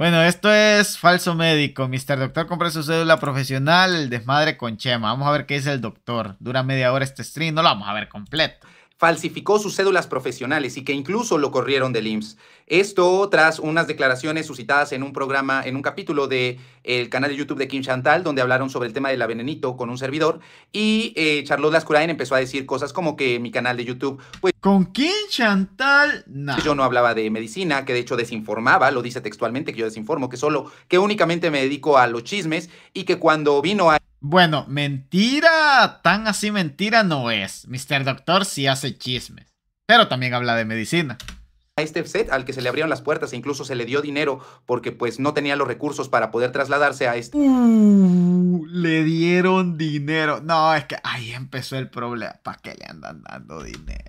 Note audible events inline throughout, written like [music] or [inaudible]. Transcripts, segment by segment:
Bueno, esto es falso médico. Mister Doctor compra su cédula profesional, el desmadre con Chema. Vamos a ver qué dice el doctor. Dura media hora este stream, no lo vamos a ver completo falsificó sus cédulas profesionales y que incluso lo corrieron del IMSS. Esto tras unas declaraciones suscitadas en un programa, en un capítulo del eh, canal de YouTube de Kim Chantal, donde hablaron sobre el tema de la venenito con un servidor. Y eh, Charlotte Lascurain empezó a decir cosas como que mi canal de YouTube... Pues, ¿Con Kim Chantal? Yo no hablaba de medicina, que de hecho desinformaba, lo dice textualmente que yo desinformo, que solo, que únicamente me dedico a los chismes y que cuando vino a... Bueno, mentira, tan así mentira no es. Mr. Doctor sí hace chismes, pero también habla de medicina. A este set al que se le abrieron las puertas e incluso se le dio dinero porque pues no tenía los recursos para poder trasladarse a este. Uh, le dieron dinero. No, es que ahí empezó el problema. ¿Para qué le andan dando dinero?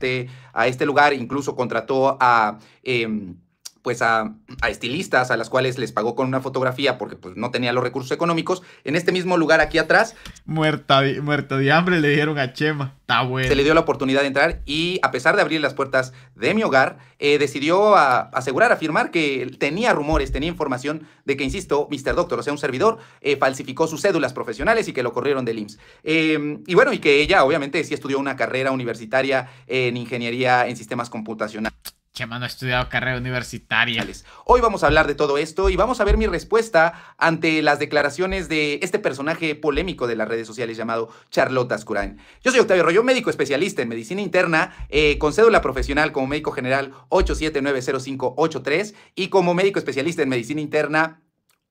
a este lugar incluso contrató a... Em, pues a, a, estilistas a las cuales les pagó con una fotografía porque pues no tenía los recursos económicos. En este mismo lugar aquí atrás. Muerta de, de hambre le dijeron a Chema. Está bueno. Se le dio la oportunidad de entrar y a pesar de abrir las puertas de mi hogar, eh, decidió asegurar, afirmar que tenía rumores, tenía información de que, insisto, Mr. Doctor, o sea, un servidor, eh, falsificó sus cédulas profesionales y que lo corrieron del IMSS. Em, y bueno, y que ella obviamente sí estudió una carrera universitaria en ingeniería en sistemas computacionales. Chema ha estudiado carrera universitaria. Hoy vamos a hablar de todo esto y vamos a ver mi respuesta ante las declaraciones de este personaje polémico de las redes sociales llamado Charlotte Ascurain. Yo soy Octavio Rollo, médico especialista en medicina interna, eh, con cédula profesional como médico general 8790583 y como médico especialista en medicina interna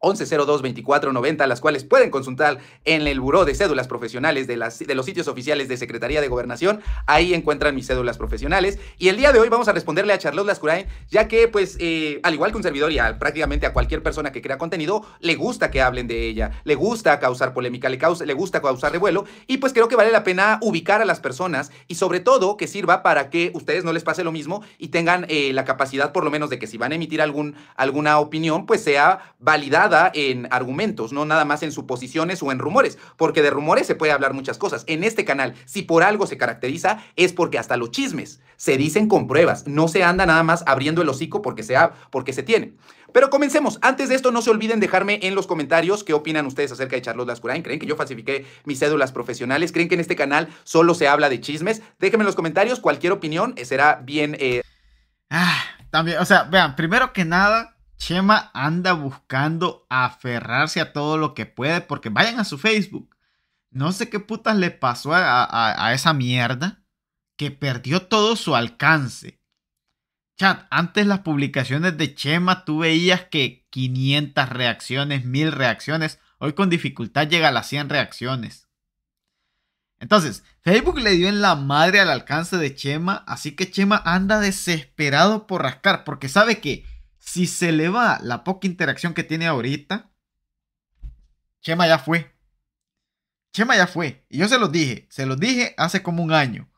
1102-2490, las cuales pueden consultar en el Buró de Cédulas Profesionales de, los sitios oficiales de Secretaría de Gobernación. Ahí encuentran mis cédulas profesionales. Y el día de hoy vamos a responderle a Charlotte Lascurain, ya que, pues, eh, al igual que un servidor y prácticamente a cualquier persona que crea contenido, le gusta que hablen de ella, le gusta causar polémica, le, causa, le gusta causar revuelo. Y pues creo que vale la pena ubicar a las personas y sobre todo que sirva para que ustedes no les pase lo mismo y tengan eh, la capacidad por lo menos de que si van a emitir algún, alguna opinión, pues sea validada en argumentos, no nada más en suposiciones o en rumores, porque de rumores se puede hablar muchas cosas. En este canal, si por algo se caracteriza, es porque hasta los chismes se dicen con pruebas, no se anda nada más abriendo el hocico porque se, porque se tiene. Pero comencemos. Antes de esto, no se olviden dejarme en los comentarios qué opinan ustedes acerca de Charlotte Lascurain. ¿Creen que yo falsifiqué mis cédulas profesionales? ¿Creen que en este canal solo se habla de chismes? Déjenme en los comentarios cualquier opinión, eh, será bien... Eh. Ah, también, o sea, vean, primero que nada, Chema anda buscando aferrarse a todo lo que puede porque vayan a su Facebook. No sé qué putas le pasó a, esa mierda que perdió todo su alcance. Chat, antes las publicaciones de Chema tú veías que 500 reacciones, 1000 reacciones. Hoy con dificultad llega a las 100 reacciones. Entonces, Facebook le dio en la madre al alcance de Chema, así que Chema anda desesperado por rascar, porque sabe que si se le va la poca interacción que tiene ahorita, Chema ya fue. Chema ya fue. Y yo se los dije, se los dije hace como un año,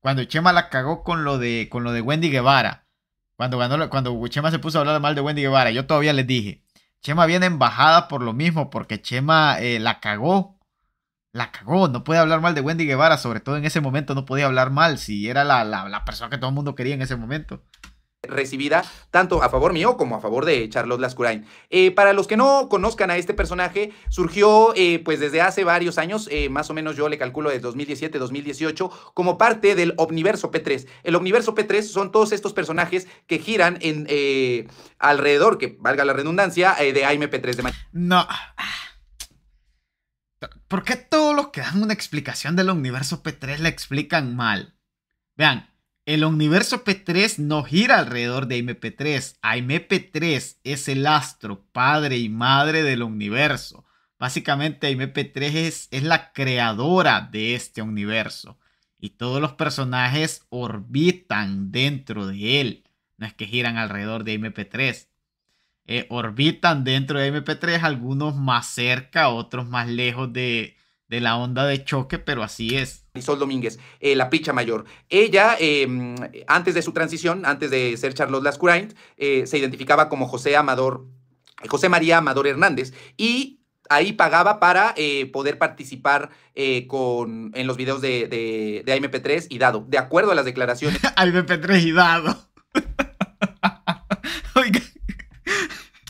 cuando Chema la cagó con lo de, con lo de Wendy Guevara. Cuando, cuando Chema se puso a hablar mal de Wendy Guevara, yo todavía les dije, Chema viene embajada por lo mismo, porque Chema eh, la cagó. La cagó, no puede hablar mal de Wendy Guevara, sobre todo en ese momento no podía hablar mal, si era la, la persona que todo el mundo quería en ese momento recibida tanto a favor mío como a favor de Charlotte Lascurain. Eh, para los que no conozcan a este personaje, surgió eh, pues desde hace varios años, eh, más o menos yo le calculo de 2017-2018, como parte del Omniverso P3. El Omniverso P3 son todos estos personajes que giran en alrededor, que valga la redundancia, de AMP3 de No. ¿Por qué todos los que dan una explicación del Omniverso P3 la explican mal? Vean, el universo P3 no gira alrededor de mp 3 mp 3 es el astro, padre y madre del universo. Básicamente mp 3 es, la creadora de este universo. Y todos los personajes orbitan dentro de él. No es que giran alrededor de mp 3 eh, orbitan dentro de MP3, algunos más cerca, otros más lejos de la onda de choque, pero así es. Marisol Domínguez, eh, la picha mayor. Ella, em, antes de su transición, antes de ser Charlotte Lascurain, eh, se identificaba como José Amador, eh, José María Amador Hernández y ahí pagaba para poder participar con, en los videos de, de, AMP3 y Dado, de acuerdo a las declaraciones. AMP3 [laughs] y Dado. [laughs]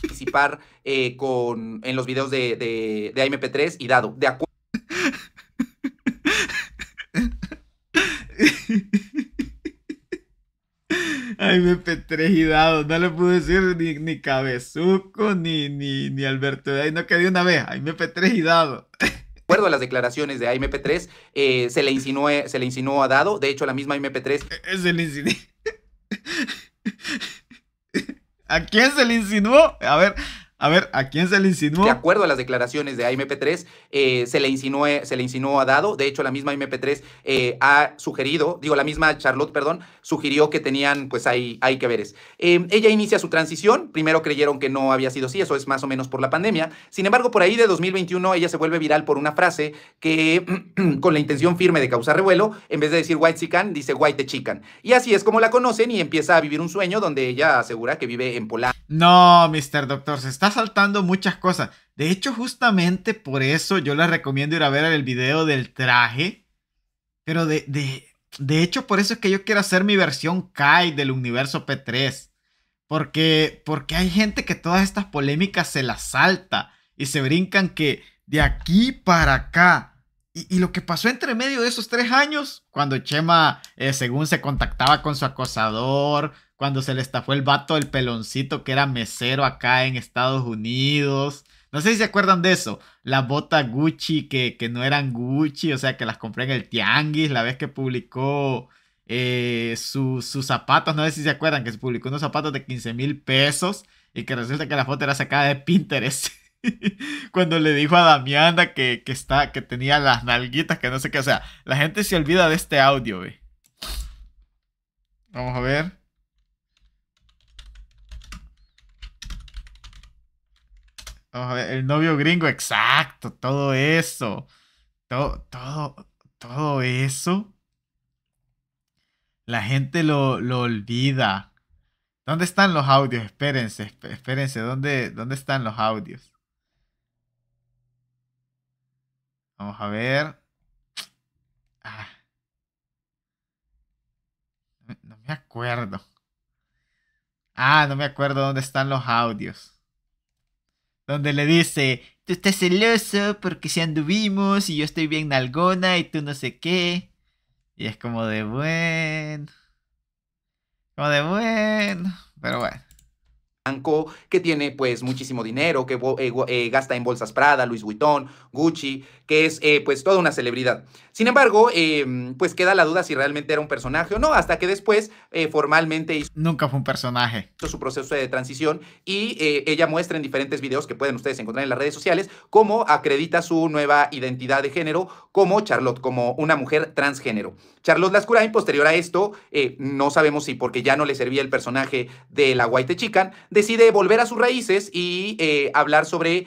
participar con, en los videos de, de, de AMP3 y Dado, de acuerdo. [laughs] Ay, me dado, No le pude decir ni, ni cabezuco, ni, ni, ni Alberto. Ahí no quedé una vez. Ay, me 3 [laughs] De acuerdo a las declaraciones de AMP3, eh, se, le insinuó, eh, se le insinuó a Dado. De hecho, la misma AMP3. Eh, se le insinuó. [laughs] ¿A quién se le insinuó? A ver, a ver, ¿a quién se le insinuó? De acuerdo a las declaraciones de AMP3, eh, se, le insinuó, se le insinuó a Dado. De hecho, la misma AMP3 eh, ha sugerido, digo, la misma Charlotte, perdón, sugirió que tenían, pues hay, hay que veres. Eh, ella inicia su transición. Primero creyeron que no había sido así, eso es más o menos por la pandemia. Sin embargo, por ahí de 2021, ella se vuelve viral por una frase que, [clears throat] con la intención firme de causar revuelo, en vez de decir white chican, dice white chican. Y así es como la conocen y empieza a vivir un sueño donde ella asegura que vive en Polán. No, Mr. Doctor, se está saltando muchas cosas. De hecho, justamente por eso yo les recomiendo ir a ver el video del traje. Pero de, de, hecho, por eso es que yo quiero hacer mi versión Kai del universo P3. Porque, porque hay gente que todas estas polémicas se las salta y se brincan que de aquí para acá. Y, lo que pasó entre medio de esos tres años, cuando Chema, eh, según se contactaba con su acosador, cuando se le estafó el vato el peloncito que era mesero acá en Estados Unidos. No sé si se acuerdan de eso. La bota Gucci que, que no eran Gucci, o sea, que las compré en el Tianguis la vez que publicó eh, sus zapatos. No sé si se acuerdan que se publicó unos zapatos de 15 mil pesos y que resulta que la foto era sacada de Pinterest. [laughs] Cuando le dijo a Damiana que, que, está, que tenía las nalguitas, que no sé qué. O sea, la gente se olvida de este audio, ve. Vamos a ver. el novio gringo, exacto, todo eso. Todo, todo, todo eso. La gente lo, lo olvida. ¿Dónde están los audios? Espérense, espérense, ¿dónde, dónde están los audios? Vamos a ver. Ah. No me acuerdo. Ah, no me acuerdo dónde están los audios donde le dice, tú estás celoso porque si anduvimos y yo estoy bien nalgona y tú no sé qué. Y es como de bueno. Como de bueno. Pero bueno Anco que tiene pues muchísimo dinero, que eh, eh, gasta en bolsas Prada, Luis Vuitton, Gucci, que es eh, pues toda una celebridad. Sin embargo, em, pues queda la duda si realmente era un personaje o no, hasta que después eh, formalmente hizo... Nunca fue un personaje. su proceso de transición y eh, ella muestra en diferentes videos que pueden ustedes encontrar en las redes sociales cómo acredita su nueva identidad de género como Charlotte, como una mujer transgénero. Charlotte Lascurain, posterior a esto, eh, no sabemos si porque ya no le servía el personaje de la White Chican, decide volver a sus raíces y hablar sobre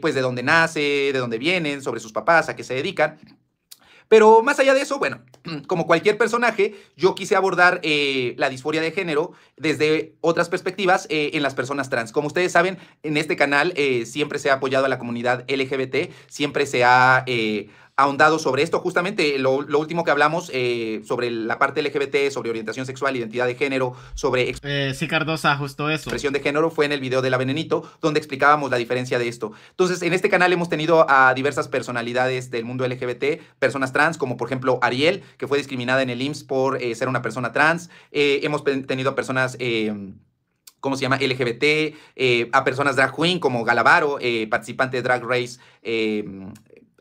pues de dónde nace, de dónde vienen, sobre sus papás, a qué se dedican. Pero más allá de eso, bueno, [clears throat] como cualquier personaje, yo quise abordar eh, la disforia de género desde otras perspectivas eh, en las personas trans. Como ustedes saben, en este canal eh, siempre se ha apoyado a la comunidad LGBT, siempre se ha ahondado sobre esto. Justamente eh, lo, último que hablamos eh, sobre la parte LGBT, sobre orientación sexual, identidad de género, sobre... Eh, sí, Cardosa, justo eso. Expresión de género fue en el video de La Venenito, donde explicábamos la diferencia de esto. Entonces, en este canal hemos tenido a diversas personalidades del mundo LGBT, personas trans, como por ejemplo Ariel, que fue discriminada en el IMSS por ser una persona trans. hemos tenido a personas... ¿cómo se llama? LGBT, a personas drag queen como Galavaro, participante de Drag Race eh,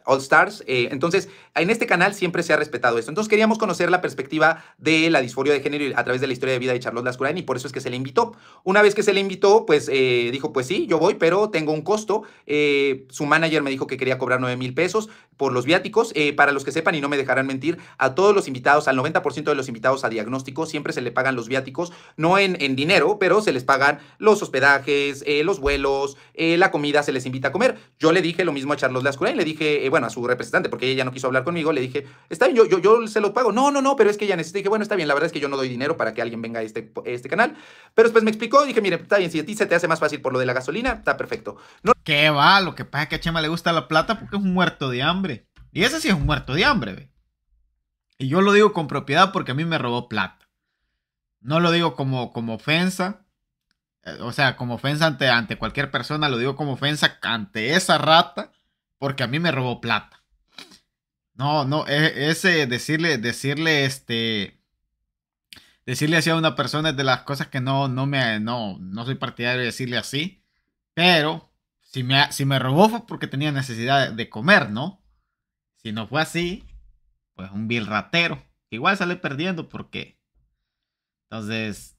All Stars. Eh, entonces, en este canal siempre se ha respetado esto. Entonces, queríamos conocer la perspectiva de la disforia de género a través de la historia de vida de Charlotte Lascurain y por eso es que se le invitó. Una vez que se le invitó, pues eh, dijo, pues sí, yo voy, pero tengo un costo. Eh, su manager me dijo que quería cobrar 9 mil pesos por los viáticos. para los que sepan y no me dejarán mentir, a todos los invitados, al 90% de los invitados a diagnóstico, siempre se le pagan los viáticos, no en, dinero, pero se les pagan los hospedajes, los vuelos, la comida, se les invita a comer. Yo le dije lo mismo a Charlotte Lascurain, le dije, bueno, a su representante, porque ella ya no quiso hablar conmigo, le dije, está bien, yo, yo, yo se lo pago. No, no, no, pero es que ella necesita. Y bueno, está bien, la verdad es que yo no doy dinero para que alguien venga a este, este canal. Pero después me explicó, dije, mire, está bien, si a ti se te hace más fácil por lo de la gasolina, está perfecto. No... ¿Qué va? Lo que pasa es que a Chema le gusta la plata porque es un muerto de hambre. Y ese sí es un muerto de hambre, Y yo lo digo con propiedad porque a mí me robó plata. No lo digo como, como ofensa, eh, o sea, como ofensa ante, ante cualquier persona, lo digo como ofensa ante esa rata porque a mí me robó plata. No, no, e, ese decirle, decirle este, decirle así a una persona es de las cosas que no, no me, no, no soy partidario de decirle así, pero si me, si me robó fue porque tenía necesidad de comer, ¿no? Si no fue así, pues un vil ratero. Igual sale perdiendo porque, entonces,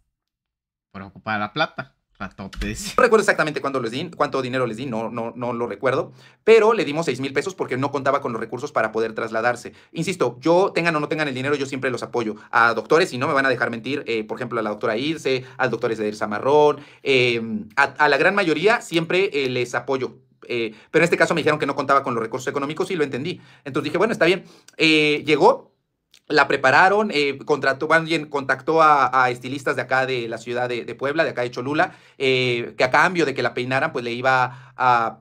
por ocupar la plata. No recuerdo exactamente cuánto, les di, cuánto dinero les di, no, no, no lo recuerdo, pero le dimos 6 mil pesos porque no contaba con los recursos para poder trasladarse. Insisto, yo tengan o no tengan el dinero, yo siempre los apoyo. A doctores, y no me van a dejar mentir, eh, por ejemplo, a la doctora Irse, a doctor doctores Zamarrón, eh, a, a, la gran mayoría siempre eh, les apoyo. Eh, pero en este caso me dijeron que no contaba con los recursos económicos y lo entendí. Entonces dije, bueno, está bien. llegó, la prepararon, eh, contrató, contactó a, estilistas de acá de la ciudad de, Puebla, de acá de Cholula, eh, que a cambio de que la peinaran, pues le iba a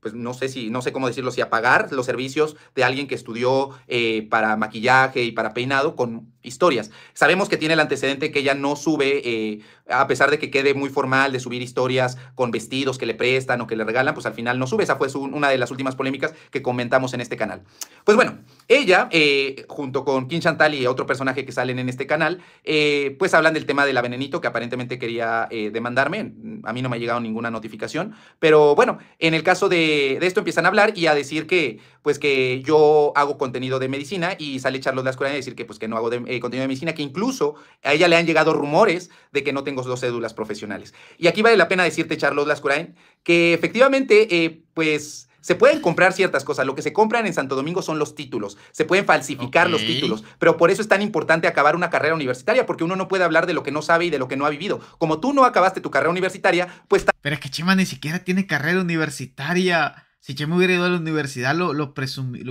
pues no sé si, no sé cómo decirlo, si a pagar los servicios de alguien que estudió eh, para maquillaje y para peinado con historias. Sabemos que tiene el antecedente que ella no sube, eh, a pesar de que quede muy formal de subir historias con vestidos que le prestan o que le regalan, pues al final no sube. Esa fue una de las últimas polémicas que comentamos en este canal. Pues bueno, ella, eh, junto con Kim Chantal y otro personaje que salen en este canal, eh, pues hablan del tema de la que aparentemente quería demandarme. A mí no me ha llegado ninguna notificación, pero bueno, en el caso de, de esto empiezan a hablar y a decir que, pues que yo hago contenido de medicina y sale Charlotte Lascurain a decir que pues que no hago eh, contenido de medicina, que incluso a ella le han llegado rumores de que no tengo dos cédulas profesionales. Y aquí vale la pena decirte, Charlotte Lascurain, que efectivamente, eh, pues... Se pueden comprar ciertas cosas. Lo que se compran en Santo Domingo son los títulos. Se pueden falsificar los títulos. Pero por eso es tan importante acabar una carrera universitaria, porque uno no puede hablar de lo que no sabe y de lo que no ha vivido. Como tú no acabaste tu carrera universitaria, pues... Pero es que Chema ni siquiera tiene carrera universitaria. Si Chema hubiera ido a la universidad, lo, lo,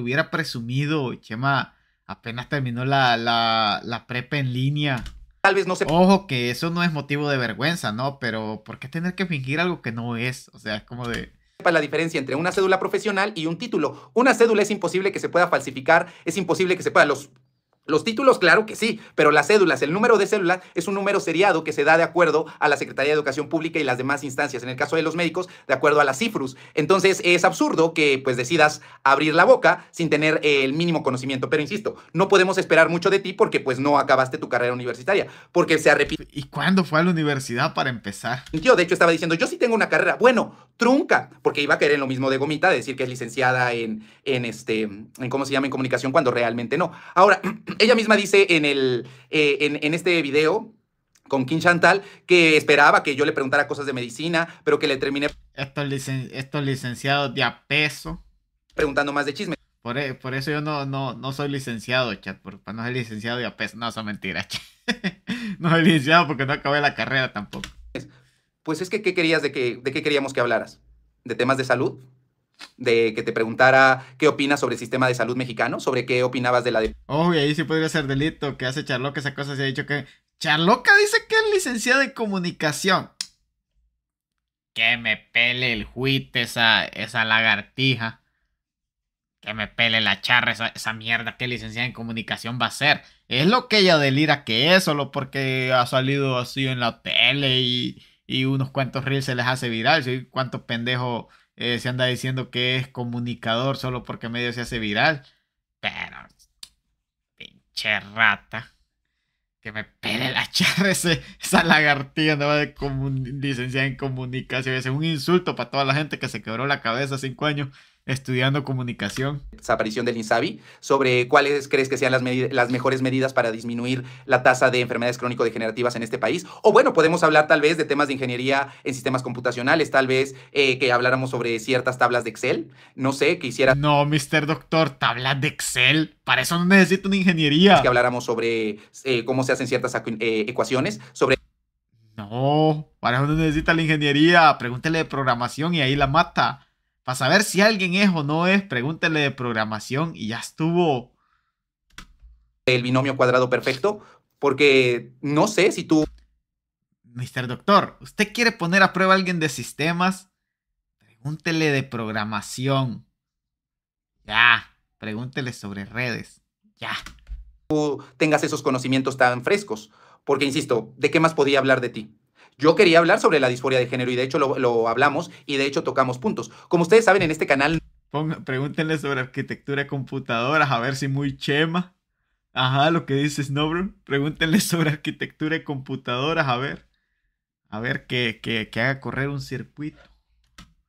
hubiera presumido. Chema apenas terminó la, la, la, prepa en línea. Tal vez no se... Ojo, que eso no es motivo de vergüenza, ¿no? Pero ¿por qué tener que fingir algo que no es? O sea, es como de la diferencia entre una cédula profesional y un título. Una cédula es imposible que se pueda falsificar, es imposible que se pueda. Los los títulos, claro que sí, pero las cédulas, el número de cédula es un número seriado que se da de acuerdo a la Secretaría de Educación Pública y las demás instancias, en el caso de los médicos, de acuerdo a las cifras. Entonces es absurdo que pues decidas abrir la boca sin tener eh, el mínimo conocimiento, pero insisto, no podemos esperar mucho de ti porque pues no acabaste tu carrera universitaria, porque se arrepintió. ¿Y cuándo fue a la universidad para empezar? Yo de hecho estaba diciendo, yo sí tengo una carrera, bueno, trunca, porque iba a caer en lo mismo de Gomita, de decir que es licenciada en, en, este, en, ¿cómo se llama?, en comunicación cuando realmente no. Ahora... [clears throat] ella misma dice en, el, eh, en, este video con Kim Chantal que esperaba que yo le preguntara cosas de medicina, pero que le terminé... Estos, licenciados de a peso. Preguntando más de chisme. E, por, eso yo no, no, no, soy licenciado, chat, por, no ser licenciado de a peso. No, son mentiras, [laughs] No soy licenciado porque no acabé la carrera tampoco. Pues es que, ¿qué querías de que, de qué queríamos que hablaras? ¿De temas de salud? de que te preguntara qué opinas sobre el sistema de salud mexicano, sobre qué opinabas de la Oh, y ahí sí podría ser delito, que hace Charloca esa cosa, se ha dicho que... Charloca dice que es licenciada en comunicación. Que me pele el juicio, esa, esa lagartija. Que me pele la charra, esa, mierda ¿Qué licenciada en comunicación va a ser. Es lo que ella delira que es, solo porque ha salido así en la tele y, unos cuantos reels se les hace viral. ¿sí? ¿Cuántos pendejos eh, se anda diciendo que es comunicador solo porque medio se hace viral. Pero, pinche rata. Que me pele la charra esa lagartija andaba de licenciada en comunicación. Es un insulto para toda la gente que se quebró la cabeza cinco años estudiando comunicación. Desaparición del INSABI sobre cuáles crees que sean las, mejores medidas para disminuir la tasa de enfermedades crónico-degenerativas en este país. O bueno, podemos hablar tal vez de temas de ingeniería en sistemas computacionales, tal vez eh, que habláramos sobre ciertas tablas de Excel. No sé, que hiciera... No, mister doctor, tablas de Excel. Para eso no necesito una ingeniería. Que habláramos sobre eh, cómo se hacen ciertas eh, ecuaciones, sobre... No, para eso no necesita la ingeniería. Pregúntele de programación y ahí la mata. Para saber si alguien es o no es, pregúntele de programación y ya estuvo. El binomio cuadrado perfecto, porque no sé si tú... Mr. Doctor, ¿usted quiere poner a prueba a alguien de sistemas? Pregúntele de programación. Ya, pregúntele sobre redes. Ya. Tú tengas esos conocimientos tan frescos, porque insisto, ¿de qué más podía hablar de ti? Yo quería hablar sobre la disforia de género y de hecho lo, hablamos y de hecho tocamos puntos. Como ustedes saben, en este canal... pregúntenle sobre arquitectura de computadoras, a ver si muy chema. Ajá, lo que dice Snowbrun. Pregúntenle sobre arquitectura de computadoras, a ver. A ver que, haga correr un circuito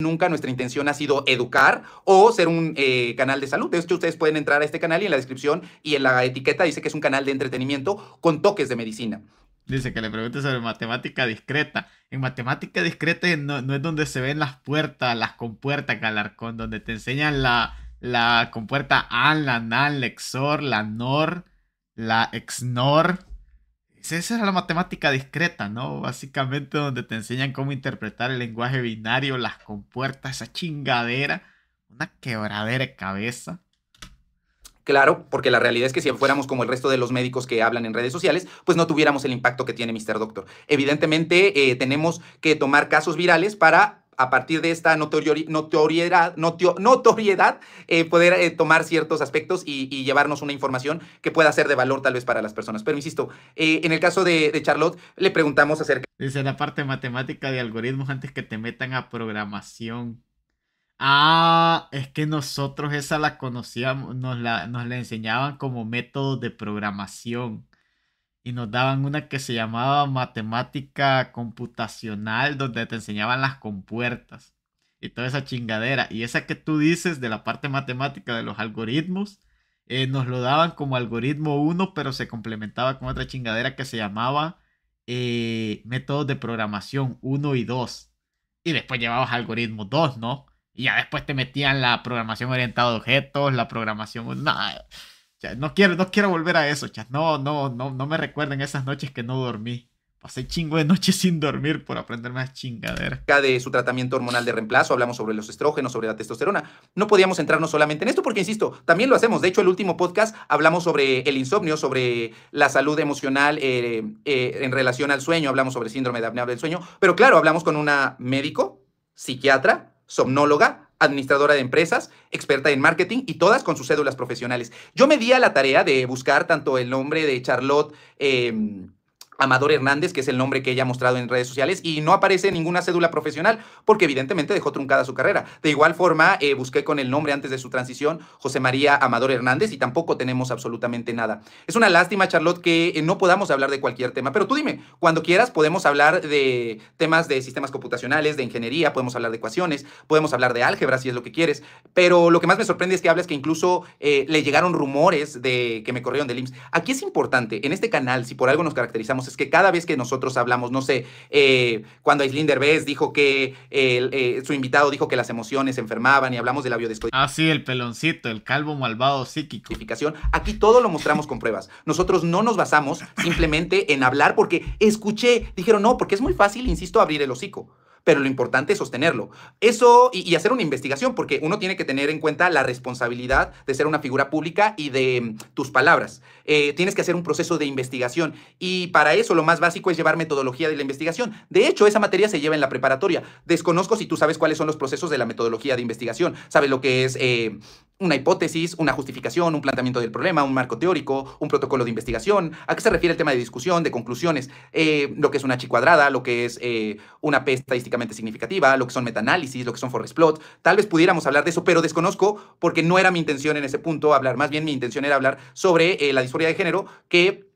nunca nuestra intención ha sido educar o ser un eh, canal de salud. De hecho, ustedes pueden entrar a este canal y en la descripción y en la etiqueta dice que es un canal de entretenimiento con toques de medicina. Dice que le pregunte sobre matemática discreta. En matemática discreta no, es donde se ven las puertas, las compuertas, Galarcón, donde te enseñan la, la compuerta AN, la NAN, la XOR, la NOR, la XNOR. Esa es la matemática discreta, ¿no? Básicamente donde te enseñan cómo interpretar el lenguaje binario, las compuertas, esa chingadera. Una quebradera de cabeza. Claro, porque la realidad es que si fuéramos como el resto de los médicos que hablan en redes sociales, pues no tuviéramos el impacto que tiene Mr. Doctor. Evidentemente, eh, tenemos que tomar casos virales para a partir de esta notoriedad, eh, poder eh, tomar ciertos aspectos y, llevarnos una información que pueda ser de valor tal vez para las personas. Pero insisto, en el caso de, de, Charlotte, le preguntamos acerca... Dice la parte matemática de algoritmos antes que te metan a programación. Ah, es que nosotros esa la conocíamos, nos la, enseñaban como método de programación y nos daban una que se llamaba matemática computacional, donde te enseñaban las compuertas y toda esa chingadera. Y esa que tú dices de la parte matemática de los algoritmos, eh, nos lo daban como algoritmo 1, pero se complementaba con otra chingadera que se llamaba eh, métodos de programación 1 y 2. Y después llevabas algoritmo 2, ¿no? Y ya después te metían la programación orientada a objetos, la programación... No, quiero, no quiero volver a eso, chas. No, no, no, no me recuerden esas noches que no dormí. Pasé chingo de noches sin dormir por aprender más chingadera. De su tratamiento hormonal de reemplazo, hablamos sobre los estrógenos, sobre la testosterona. No podíamos centrarnos solamente en esto porque, insisto, también lo hacemos. De hecho, el último podcast hablamos sobre el insomnio, sobre la salud emocional eh, eh, en relación al sueño, hablamos sobre síndrome de apnea del sueño. Pero claro, hablamos con una médico, psiquiatra, somnóloga, administradora de empresas, experta en marketing y todas con sus cédulas profesionales. Yo me di a la tarea de buscar tanto el nombre de Charlotte. Eh, Amador Hernández, que es el nombre que ella ha mostrado en redes sociales, y no aparece ninguna cédula profesional, porque evidentemente dejó truncada su carrera. De igual forma, eh, busqué con el nombre antes de su transición José María Amador Hernández, y tampoco tenemos absolutamente nada. Es una lástima, Charlotte, que eh, no podamos hablar de cualquier tema, pero tú dime, cuando quieras podemos hablar de temas de sistemas computacionales, de ingeniería, podemos hablar de ecuaciones, podemos hablar de álgebra, si es lo que quieres, pero lo que más me sorprende es que hablas que incluso eh, le llegaron rumores de que me corrieron del IMSS. Aquí es importante, en este canal, si por algo nos caracterizamos, es que cada vez que nosotros hablamos, no sé, eh, cuando Aislinn Derbez dijo que eh, su invitado dijo que las emociones enfermaban y hablamos de la biodescodificación. Ah, sí, el peloncito, el calvo malvado psíquico. Aquí todo lo mostramos con pruebas. Nosotros no nos basamos simplemente en hablar porque escuché, dijeron no, porque es muy fácil, insisto, abrir el hocico pero lo importante es sostenerlo. Eso y, hacer una investigación, porque uno tiene que tener en cuenta la responsabilidad de ser una figura pública y de mm, tus palabras. Eh, tienes que hacer un proceso de investigación y para eso lo más básico es llevar metodología de la investigación. De hecho, esa materia se lleva en la preparatoria. Desconozco si tú sabes cuáles son los procesos de la metodología de investigación. Sabes lo que es eh, una hipótesis, una justificación, un planteamiento del problema, un marco teórico, un protocolo de investigación. ¿A qué se refiere el tema de discusión, de conclusiones? Eh, lo que es una chi cuadrada, lo que es una P estadísticamente significativa, lo que son metaanálisis, lo que son forest plot. Tal vez pudiéramos hablar de eso, pero desconozco porque no era mi intención en ese punto hablar. Más bien mi intención era hablar sobre la de género que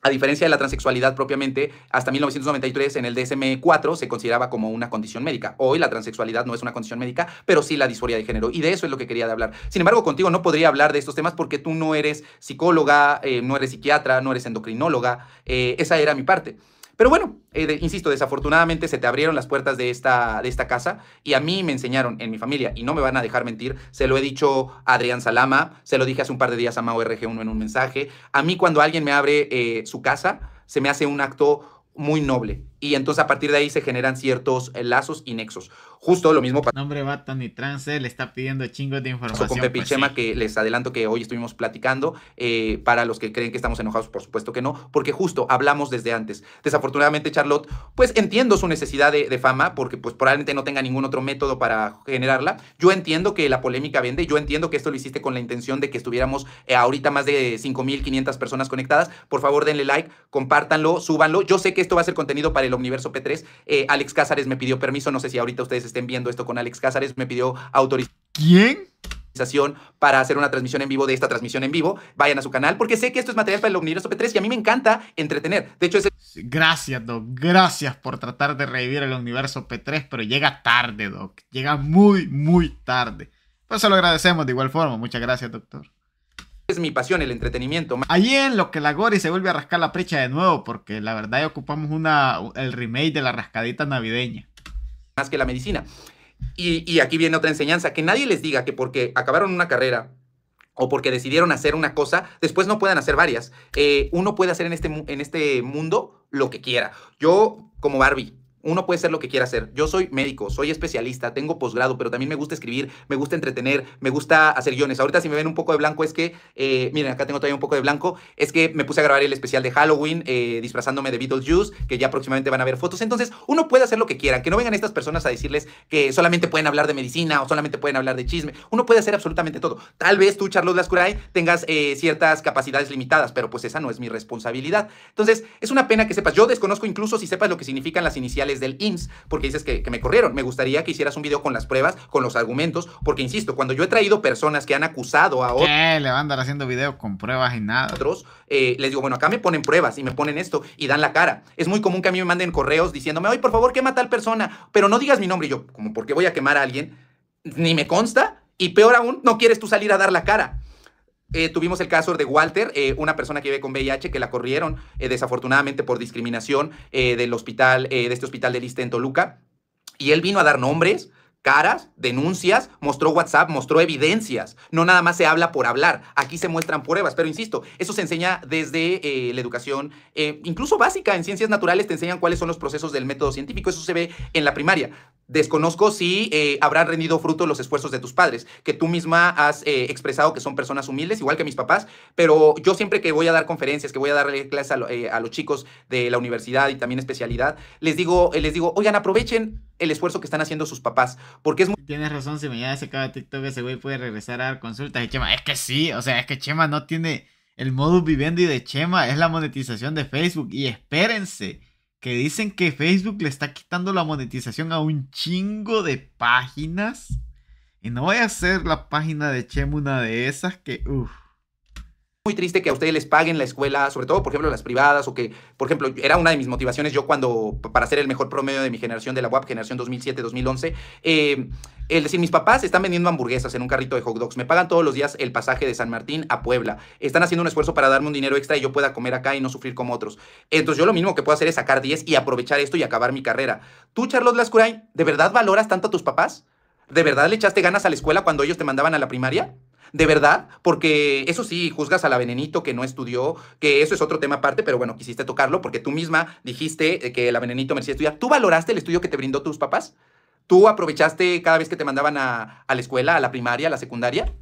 a diferencia de la transexualidad propiamente, hasta 1993 en el DSM-4 se consideraba como una condición médica. Hoy la transexualidad no es una condición médica, pero sí la disforia de género. Y de eso es lo que quería hablar. Sin embargo, contigo no podría hablar de estos temas porque tú no eres psicóloga, eh, no eres psiquiatra, no eres endocrinóloga. Eh, esa era mi parte. Pero bueno, eh, insisto, desafortunadamente se te abrieron las puertas de esta, de esta casa y a mí me enseñaron en mi familia, y no me van a dejar mentir, se lo he dicho a Adrián Salama, se lo dije hace un par de días a Mao RG1 en un mensaje, a mí cuando alguien me abre eh, su casa, se me hace un acto muy noble, y entonces a partir de ahí se generan ciertos eh, lazos y nexos. Justo lo mismo Nombre Batman y Trance le está pidiendo chingos de información. Con Pepe pues Chema, que les adelanto que hoy estuvimos platicando, eh, para los que creen que estamos enojados, por supuesto que no, porque justo hablamos desde antes. Desafortunadamente, Charlotte, pues entiendo su necesidad de, fama, porque pues probablemente no tenga ningún otro método para generarla. Yo entiendo que la polémica vende, yo entiendo que esto lo hiciste con la intención de que estuviéramos eh, ahorita más de 5.500 personas conectadas. Por favor, denle like, compártanlo, súbanlo. Yo sé que esto va a ser contenido para el universo P3. Eh, Alex Cázares me pidió permiso, no sé si ahorita ustedes estén viendo esto con Alex Cázares, me pidió autorización. para hacer una transmisión en vivo de esta transmisión en vivo, vayan a su canal, porque sé que esto es material para el universo P3 y a mí me encanta entretener. De hecho, es. Gracias, Doc. Gracias por tratar de revivir el Universo P3, pero llega tarde, Doc. Llega muy, muy tarde. Pues se lo agradecemos de igual forma. Muchas gracias, doctor es mi pasión, el entretenimiento. Allí en lo que la Gori se vuelve a rascar la precha de nuevo, porque la verdad ocupamos una, el remake de la rascadita navideña. Más que la medicina. Y, aquí viene otra enseñanza, que nadie les diga que porque acabaron una carrera o porque decidieron hacer una cosa, después no puedan hacer varias. Eh, uno puede hacer en este, en este mundo lo que quiera. Yo, como Barbie, uno puede ser lo que quiera hacer. Yo soy médico, soy especialista, tengo posgrado, pero también me gusta escribir, me gusta entretener, me gusta hacer guiones. Ahorita si me ven un poco de blanco es que, eh, miren, acá tengo todavía un poco de blanco, es que me puse a grabar el especial de Halloween eh, disfrazándome de Beetlejuice, que ya próximamente van a ver fotos. Entonces, uno puede hacer lo que quiera, que no vengan estas personas a decirles que solamente pueden hablar de medicina o solamente pueden hablar de chisme. Uno puede hacer absolutamente todo. Tal vez tú, Charlos Lascuray, tengas eh, ciertas capacidades limitadas, pero pues esa no es mi responsabilidad. Entonces, es una pena que sepas. Yo desconozco incluso si sepas lo que significan las iniciales del ins porque dices que, me corrieron. Me gustaría que hicieras un video con las pruebas, con los argumentos, porque insisto, cuando yo he traído personas que han acusado a otros. Le van a andar haciendo videos con pruebas y nada. Otros, eh, les digo, bueno, acá me ponen pruebas y me ponen esto y dan la cara. Es muy común que a mí me manden correos diciéndome, oye, por favor, quema a tal persona, pero no digas mi nombre. Y yo, como, ¿por qué voy a quemar a alguien? Ni me consta. Y peor aún, no quieres tú salir a dar la cara. Eh, tuvimos el caso de Walter, eh, una persona que vive con VIH, que la corrieron eh, desafortunadamente por discriminación del hospital, de este hospital de Lista en Toluca. Y él vino a dar nombres, caras, denuncias, mostró WhatsApp, mostró evidencias. No nada más se habla por hablar, aquí se muestran pruebas, pero insisto, eso se enseña desde eh, la educación, eh, incluso básica, en ciencias naturales te enseñan cuáles son los procesos del método científico, eso se ve en la primaria. Desconozco si eh, habrán rendido fruto los esfuerzos de tus padres, que tú misma has expresado que son personas humildes, igual que mis papás, pero yo siempre que voy a dar conferencias, que voy a darle clases a, los chicos de la universidad y también especialidad, les digo, les digo, oigan, aprovechen el esfuerzo que están haciendo sus papás. Porque es muy... Tienes razón, si me ese se acaba TikTok, ese güey puede regresar a dar consultas. Y Chema, es que sí, o sea, es que Chema no tiene el modus vivendi de Chema, es la monetización de Facebook. Y espérense, que dicen que Facebook le está quitando la monetización a un chingo de páginas. Y no voy a hacer la página de Chema una de esas que, uff muy triste que a ustedes les paguen la escuela, sobre todo, por ejemplo, las privadas, o que, por ejemplo, era una de mis motivaciones yo cuando, para ser el mejor promedio de mi generación de la WAP, generación 2007-2011, eh, el decir, mis papás están vendiendo hamburguesas en un carrito de hot dogs, me pagan todos los días el pasaje de San Martín a Puebla, están haciendo un esfuerzo para darme un dinero extra y yo pueda comer acá y no sufrir como otros. Entonces yo lo mínimo que puedo hacer es sacar 10 y aprovechar esto y acabar mi carrera. Tú, Charlotte Lascurain, ¿de verdad valoras tanto a tus papás? ¿De verdad le echaste ganas a la escuela cuando ellos te mandaban a la primaria? de verdad, porque eso sí, juzgas a la venenito que no estudió, que eso es otro tema aparte, pero bueno, quisiste tocarlo porque tú misma dijiste eh, que la venenito merecía estudiar. ¿Tú valoraste el estudio que te brindó tus papás? ¿Tú aprovechaste cada vez que te mandaban a, la escuela, a la primaria, a la secundaria?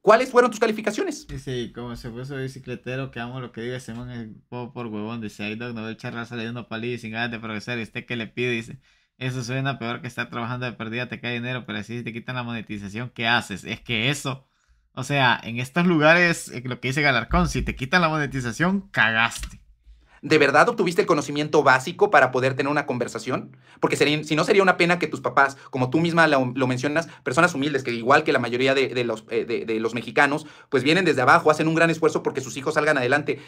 ¿Cuáles fueron tus calificaciones? Sí, como se puso bicicletero, que amo lo que diga, se me por huevón, dice, ahí no veo le leyendo palillos sin ganas de progresar, y usted que le pide, dice, eso suena peor que estar trabajando de perdida, te cae dinero, pero si te quitan la monetización, ¿qué haces? Es que eso o sea, en estos lugares, eh, lo que dice Galarcón, si te quitan la monetización, cagaste. ¿De verdad obtuviste el conocimiento básico para poder tener una conversación? Porque si no, sería una pena que tus papás, como tú misma lo, mencionas, personas humildes, que igual que la mayoría de, los, eh, de los mexicanos, pues vienen desde abajo, hacen un gran esfuerzo porque sus hijos salgan adelante.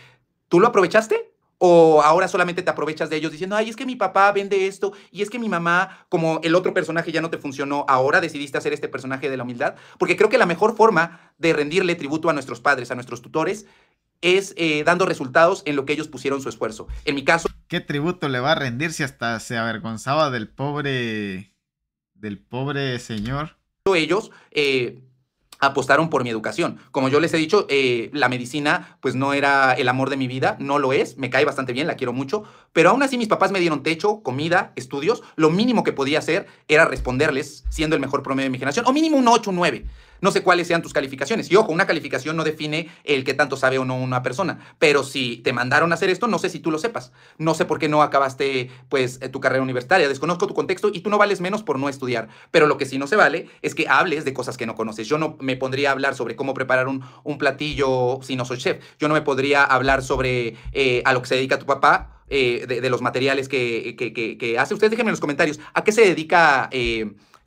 ¿Tú lo aprovechaste? o ahora solamente te aprovechas de ellos diciendo, ay, es que mi papá vende esto y es que mi mamá, como el otro personaje ya no te funcionó, ahora decidiste hacer este personaje de la humildad? Porque creo que la mejor forma de rendirle tributo a nuestros padres, a nuestros tutores, es eh, dando resultados en lo que ellos pusieron su esfuerzo. En mi caso... ¿Qué tributo le va a rendir si hasta se avergonzaba del pobre... del pobre señor? Ellos... Eh, apostaron por mi educación. Como yo les he dicho, eh, la medicina pues no era el amor de mi vida, no lo es, me cae bastante bien, la quiero mucho, pero aún así mis papás me dieron techo, comida, estudios, lo mínimo que podía hacer era responderles siendo el mejor promedio de mi generación, o mínimo un 8, un 9. No sé cuáles sean tus calificaciones. Y ojo, una calificación no define el que tanto sabe o no una persona. Pero si te mandaron a hacer esto, no sé si tú lo sepas. No sé por qué no acabaste pues eh, tu carrera universitaria. Desconozco tu contexto y tú no vales menos por no estudiar. Pero lo que sí no se vale es que hables de cosas que no conoces. Yo no me pondría a hablar sobre cómo preparar un, platillo si no soy chef. Yo no me podría hablar sobre eh, a lo que se dedica tu papá eh, de, los materiales que, hace. Ustedes déjenme en los comentarios a qué se dedica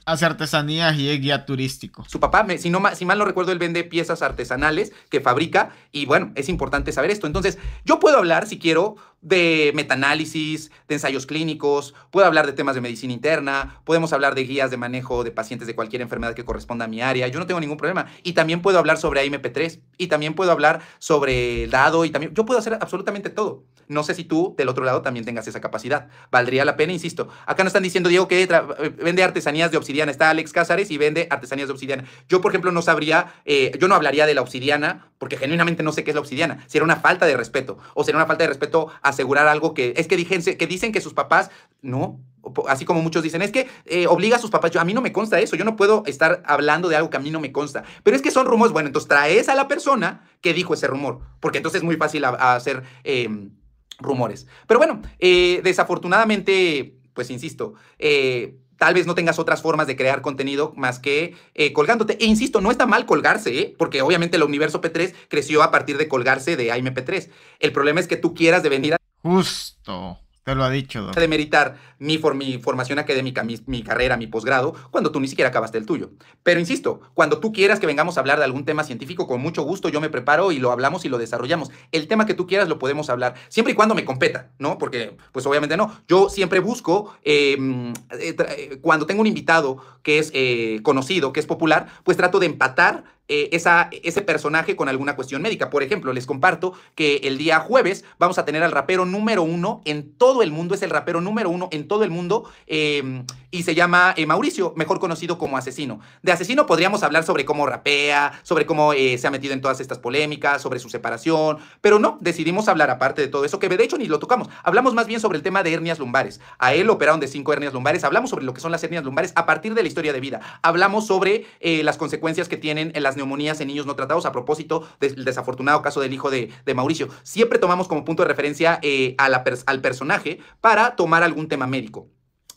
hace artesanías y es guía turístico. Su papá, si, no, si mal no recuerdo, él vende piezas artesanales que fabrica y bueno, es importante saber esto. Entonces, yo puedo hablar, si quiero, de metanálisis, de ensayos clínicos, puedo hablar de temas de medicina interna, podemos hablar de guías de manejo de pacientes de cualquier enfermedad que corresponda a mi área, yo no tengo ningún problema. Y también puedo hablar sobre AMP3, y también puedo hablar sobre el dado, y también yo puedo hacer absolutamente todo. No sé si tú del otro lado también tengas esa capacidad. Valdría la pena, insisto. Acá nos están diciendo, Diego, que eh, vende artesanías de obsidiana. Está Alex Cázares y vende artesanías de obsidiana. Yo, por ejemplo, no sabría, eh, yo no hablaría de la obsidiana porque genuinamente no sé qué es la obsidiana. Si era una falta de respeto o será una falta de respeto a asegurar algo que es que, que dicen que sus papás, no, así como muchos dicen, es que eh, obliga a sus papás, yo, a mí no me consta eso, yo no puedo estar hablando de algo que a mí no me consta, pero es que son rumores, bueno, entonces traes a la persona que dijo ese rumor, porque entonces es muy fácil hacer em, rumores. Pero bueno, eh, desafortunadamente, pues insisto, eh, tal vez no tengas otras formas de crear contenido más que colgándote. E insisto, no está mal colgarse, porque obviamente el universo P3 creció a partir de colgarse de AMP3. El problema es que tú quieras devenir a Justo. Te lo ha dicho, De meritar mi, mi formación académica, mi, carrera, mi posgrado, cuando tú ni siquiera acabaste el tuyo. Pero insisto, cuando tú quieras que vengamos a hablar de algún tema científico, con mucho gusto yo me preparo y lo hablamos y lo desarrollamos. El tema que tú quieras lo podemos hablar, siempre y cuando me competa, ¿no? Porque, pues obviamente no. Yo siempre busco, em, eh, eh, cuando tengo un invitado que es eh, conocido, que es popular, pues trato de empatar eh, ese personaje con alguna cuestión médica. Por ejemplo, les comparto que el día jueves vamos a tener al rapero número uno en todo el mundo, es el rapero número uno en todo el mundo em, y se llama eh, Mauricio, mejor conocido como asesino. De asesino podríamos hablar sobre cómo rapea, sobre cómo eh, se ha metido en todas estas polémicas, sobre su separación, pero no, decidimos hablar aparte de todo eso, que de hecho ni lo tocamos. Hablamos más bien sobre el tema de hernias lumbares. A él operaron de cinco hernias lumbares, hablamos sobre lo que son las hernias lumbares a partir de la historia de vida, hablamos sobre las consecuencias que tienen en las neumonías en niños no tratados, a propósito del desafortunado caso del hijo de, Mauricio. Siempre tomamos como punto de referencia eh, al personaje para tomar algún tema médico.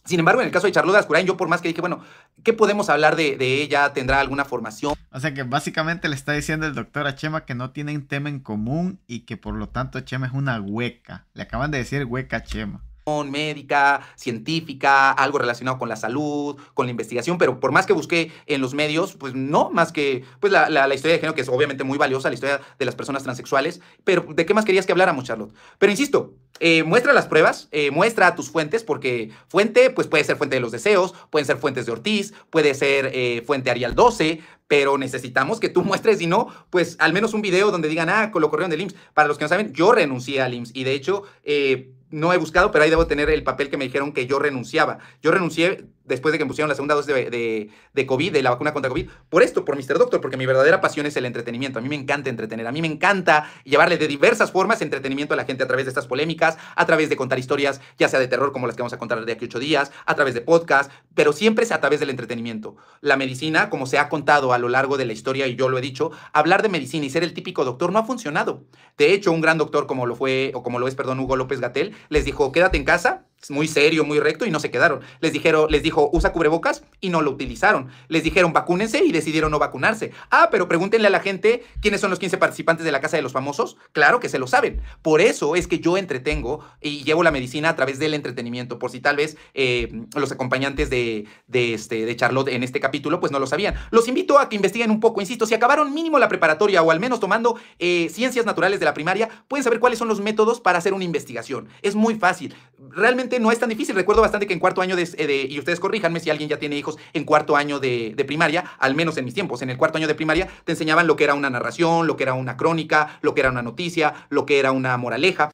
Sin embargo, en el caso de Charlotte Ascurain, yo por más que dije, bueno, ¿qué podemos hablar de, de, ella? ¿Tendrá alguna formación? O sea que básicamente le está diciendo el doctor a Chema que no tienen tema en común y que por lo tanto Chema es una hueca. Le acaban de decir hueca a Chema médica, científica, algo relacionado con la salud, con la investigación, pero por más que busqué en los medios, pues no, más que pues la, historia de género, que es obviamente muy valiosa, la historia de las personas transexuales, pero ¿de qué más querías que habláramos, Charlotte? Pero insisto, eh, muestra las pruebas, eh, muestra tus fuentes, porque fuente, pues puede ser fuente de los deseos, pueden ser fuentes de Ortiz, puede ser eh, fuente Arial 12, pero necesitamos que tú [laughs] muestres, y no, pues al menos un video donde digan, ah, lo corrieron del IMSS. Para los que no saben, yo renuncié al IMSS y de hecho, eh, no he buscado, pero ahí debo tener el papel que me dijeron que yo renunciaba. Yo renuncié después de que me pusieron la segunda dosis de, de, COVID, de la vacuna contra COVID, por esto, por Mr. Doctor, porque mi verdadera pasión es el entretenimiento. A mí me encanta entretener, a mí me encanta llevarle de diversas formas entretenimiento a la gente a través de estas polémicas, a través de contar historias, ya sea de terror como las que vamos a contar de aquí ocho días, a través de podcast, pero siempre es a través del entretenimiento. La medicina, como se ha contado a lo largo de la historia, y yo lo he dicho, hablar de medicina y ser el típico doctor no ha funcionado. De hecho, un gran doctor como lo fue, o como lo es, perdón, Hugo López Gatel, les dijo, quédate en casa, muy serio, muy recto y no se quedaron. Les dijeron, les dijo, usa cubrebocas y no lo utilizaron. Les dijeron, vacúnense y decidieron no vacunarse. Ah, pero pregúntenle a la gente quiénes son los 15 participantes de la Casa de los Famosos. Claro que se lo saben. Por eso es que yo entretengo y llevo la medicina a través del entretenimiento, por si tal vez eh, los acompañantes de, de, este, de Charlotte en este capítulo pues no lo sabían. Los invito a que investiguen un poco, insisto, si acabaron mínimo la preparatoria o al menos tomando eh, ciencias naturales de la primaria, pueden saber cuáles son los métodos para hacer una investigación. Es muy fácil. Realmente no es tan difícil. Recuerdo bastante que en cuarto año eh, de, y ustedes corríjanme si alguien ya tiene hijos en cuarto año de, primaria, al menos en mis tiempos, en el cuarto año de primaria te enseñaban lo que era una narración, lo que era una crónica, lo que era una noticia, lo que era una moraleja.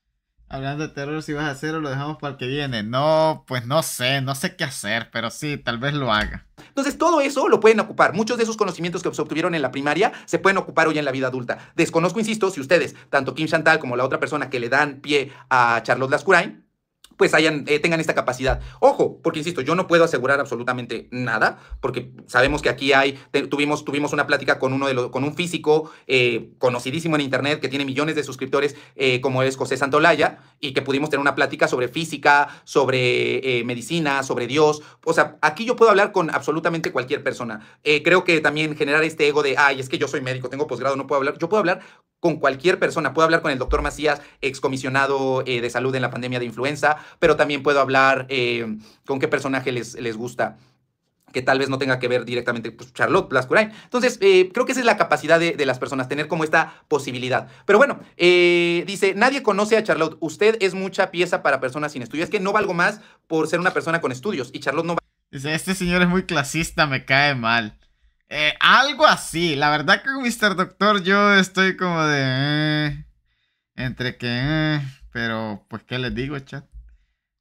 Hablando de terror, si vas a o lo dejamos para el que viene. No, pues no sé, no sé qué hacer, pero sí, tal vez lo haga. Entonces, todo eso lo pueden ocupar. Muchos de esos conocimientos que se obtuvieron en la primaria se pueden ocupar hoy en la vida adulta. Desconozco, insisto, si ustedes, tanto Kim Chantal como la otra persona que le dan pie a Charlotte Lascurain, pues eh, tengan esta capacidad. Ojo, porque insisto, yo no puedo asegurar absolutamente nada, porque sabemos que aquí hay, tuvimos, tuvimos una plática con uno de los, con un físico eh, conocidísimo en internet que tiene millones de suscriptores, eh, como es José Santolaya, y que pudimos tener una plática sobre física, sobre medicina, sobre Dios. O sea, aquí yo puedo hablar con absolutamente cualquier persona. creo que también generar este ego de, ay, es que yo soy médico, tengo posgrado, no puedo hablar. Yo puedo hablar con cualquier persona. Puedo hablar con el doctor Macías, excomisionado eh, de salud en la pandemia de influenza, pero también puedo hablar eh, con qué personaje les, les gusta que tal vez no tenga que ver directamente pues, Charlotte Blascurain. Entonces, eh, creo que esa es la capacidad de, las personas, tener como esta posibilidad. Pero bueno, dice, nadie conoce a Charlotte, usted es mucha pieza para personas sin estudios. Es que no valgo más por ser una persona con estudios y Charlotte no... este señor es muy clasista, me cae mal. Eh, algo así. La verdad que con Mr. Doctor yo estoy como de... Eh, entre que... Eh, pero pues, ¿qué les digo, chat?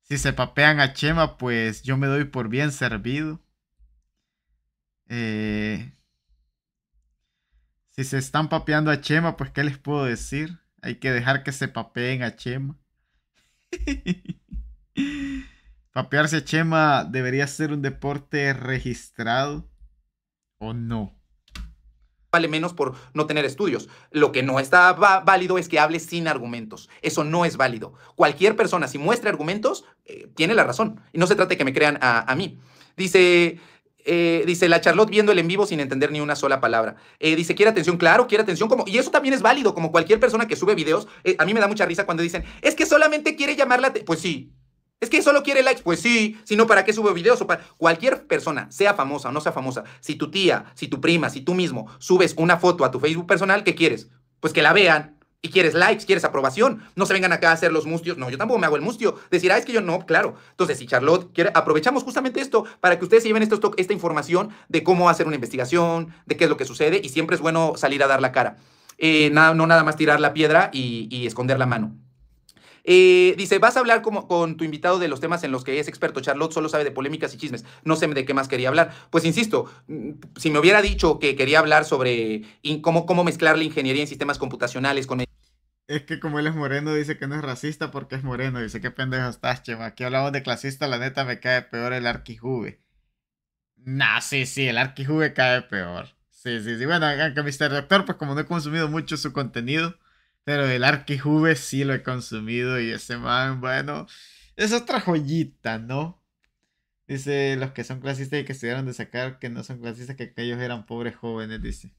Si se papean a Chema, pues yo me doy por bien servido. si se están papeando a Chema, pues, ¿qué les puedo decir? Hay que dejar que se papeen a Chema. [laughs] Papearse a Chema debería ser un deporte registrado no? Vale menos por no tener estudios. Lo que no está válido es que hable sin argumentos. Eso no es válido. Cualquier persona, si muestra argumentos, eh, tiene la razón. Y no se trate que me crean a, mí. Dice. Eh, dice la Charlotte viendo el en vivo sin entender ni una sola palabra. Eh, dice, quiere atención, claro, quiere atención. Como, y eso también es válido, como cualquier persona que sube videos. a mí me da mucha risa cuando dicen, es que solamente quiere llamarla Pues sí, es que solo quiere likes. Pues sí, si no, ¿para qué sube videos? O para... Cualquier persona, sea famosa o no sea famosa, si tu tía, si tu prima, si tú mismo subes una foto a tu Facebook personal, ¿qué quieres? Pues que la vean. Y quieres likes, quieres aprobación. No se vengan acá a hacer los mustios. No, yo tampoco me hago el mustio. Decir, ah, es que yo no, claro. Entonces, si Charlotte quiere, aprovechamos justamente esto para que ustedes se lleven esta información de cómo hacer una investigación, de qué es lo que sucede. Y siempre es bueno salir a dar la cara. Eh, no, nada más tirar la piedra y esconder la mano. Eh, dice, vas a hablar como, con tu invitado de los temas en los que es experto. Charlotte solo sabe de polémicas y chismes. No sé de qué más quería hablar. Pues insisto, mm, si me hubiera dicho que quería hablar sobre cómo, cómo mezclar la ingeniería en sistemas computacionales con... Es que como él es moreno, dice que no es racista porque es moreno. Dice, qué pendejo estás, Chema. Aquí hablamos de clasista, la neta me cae peor el arquijuve. Nah, sí, sí, el arquijuve cae peor. Sí, sí, sí. Bueno, aunque Mr. Doctor, pues como no he consumido mucho su contenido, pero el Arquijuve sí lo he consumido y ese man, bueno, es otra joyita, ¿no? Dice los que son clasistas y que estudiaron de sacar que no son clasistas, que aquellos eran pobres jóvenes, dice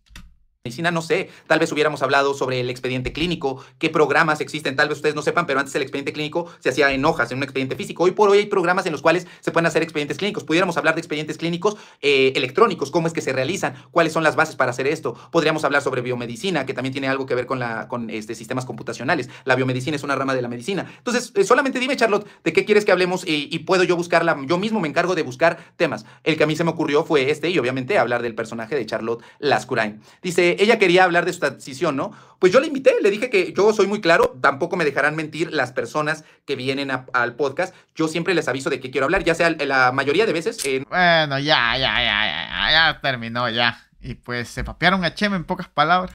medicina, no sé, tal vez hubiéramos hablado sobre el expediente clínico, qué programas existen, tal vez ustedes no sepan, pero antes el expediente clínico se hacía en hojas, en un expediente físico. Hoy por hoy hay programas en los cuales se pueden hacer expedientes clínicos. Pudiéramos hablar de expedientes clínicos eh, electrónicos, cómo es que se realizan, cuáles son las bases para hacer esto. Podríamos hablar sobre biomedicina, que también tiene algo que ver con, la, con este, sistemas computacionales. La biomedicina es una rama de la medicina. Entonces, eh, solamente dime, Charlotte, de qué quieres que hablemos y, y puedo yo buscarla. Yo mismo me encargo de buscar temas. El que a mí se me ocurrió fue este y obviamente hablar del personaje de Charlotte Lascurain. Dice, ella quería hablar de esta decisión ¿no? Pues yo le invité, le dije que yo soy muy claro, tampoco me dejarán mentir las personas que vienen al podcast. Yo siempre les aviso de qué quiero hablar, ya sea la mayoría de veces. Bueno, ya, ya, ya, ya, ya terminó, ya. Y pues se papearon a Chema en pocas palabras.